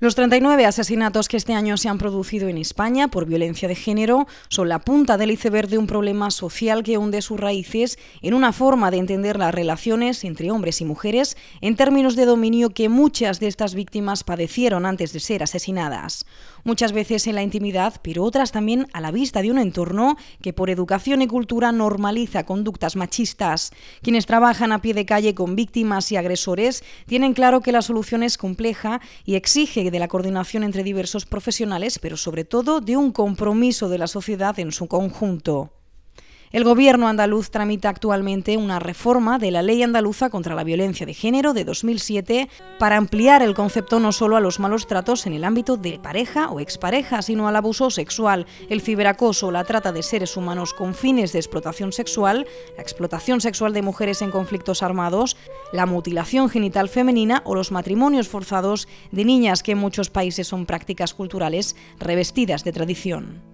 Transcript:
Los 39 asesinatos que este año se han producido en España por violencia de género son la punta del iceberg de un problema social que hunde sus raíces en una forma de entender las relaciones entre hombres y mujeres en términos de dominio que muchas de estas víctimas padecieron antes de ser asesinadas. Muchas veces en la intimidad, pero otras también a la vista de un entorno que por educación y cultura normaliza conductas machistas. Quienes trabajan a pie de calle con víctimas y agresores tienen claro que la solución es compleja y exige de la coordinación entre diversos profesionales, pero sobre todo de un compromiso de la sociedad en su conjunto. El gobierno andaluz tramita actualmente una reforma de la Ley Andaluza contra la Violencia de Género de 2007 para ampliar el concepto no solo a los malos tratos en el ámbito de pareja o expareja, sino al abuso sexual, el ciberacoso, la trata de seres humanos con fines de explotación sexual, la explotación sexual de mujeres en conflictos armados, la mutilación genital femenina o los matrimonios forzados de niñas que en muchos países son prácticas culturales revestidas de tradición.